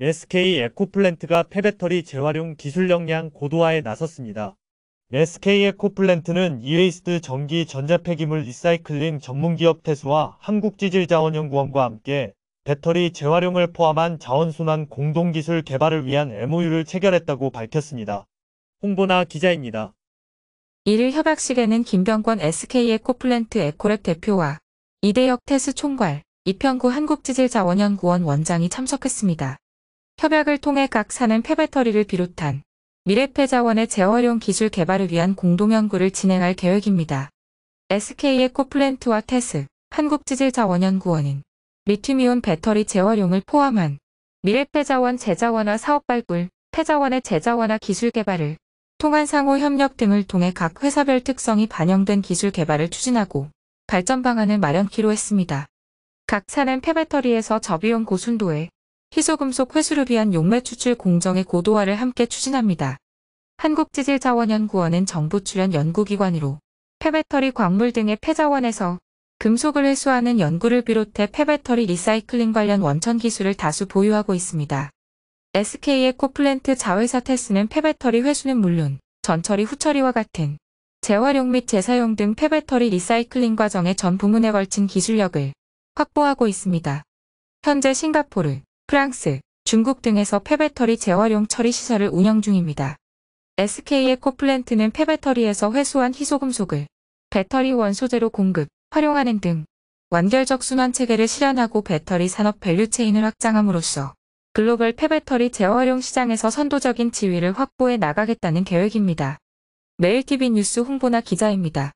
SK 에코플랜트가 폐배터리 재활용 기술 역량 고도화에 나섰습니다. SK 에코플랜트는 이웨이스트 전기 전자폐기물 리사이클링 전문기업 태수와 한국지질자원연구원과 함께 배터리 재활용을 포함한 자원순환 공동기술 개발을 위한 MOU를 체결했다고 밝혔습니다. 홍보나 기자입니다. 이를 협약식에는 김병권 SK 에코플랜트 에코랩 대표와 이대혁 태수 총괄, 이평구 한국지질자원연구원 원장이 참석했습니다. 협약을 통해 각 사는 폐배터리를 비롯한 미래폐 자원의 재활용 기술 개발을 위한 공동연구를 진행할 계획입니다. SK의 코플랜트와 테스, 한국지질자원연구원은 리튬이온 배터리 재활용을 포함한 미래폐 자원 재자원화 사업 발굴, 폐자원의 재자원화 기술 개발을 통한 상호 협력 등을 통해 각 회사별 특성이 반영된 기술 개발을 추진하고 발전 방안을 마련키로 했습니다. 각 차는 폐배터리에서 저비용 고순도의 희소금속 회수를 위한 용매 추출 공정의 고도화를 함께 추진합니다. 한국지질자원연구원은 정부 출연 연구기관으로 폐배터리 광물 등의 폐자원에서 금속을 회수하는 연구를 비롯해 폐배터리 리사이클링 관련 원천 기술을 다수 보유하고 있습니다. SK의 코플랜트 자회사 테스는 폐배터리 회수는 물론 전처리 후처리와 같은 재활용 및 재사용 등 폐배터리 리사이클링 과정의 전 부문에 걸친 기술력을 확보하고 있습니다. 현재 싱가포르, 프랑스, 중국 등에서 폐배터리 재활용 처리 시설을 운영 중입니다. SK의 코플랜트는 폐배터리에서 회수한 희소금속을 배터리 원소재로 공급, 활용하는 등 완결적 순환 체계를 실현하고 배터리 산업 밸류체인을 확장함으로써 글로벌 폐배터리 재활용 시장에서 선도적인 지위를 확보해 나가겠다는 계획입니다. 매일TV 뉴스 홍보나 기자입니다.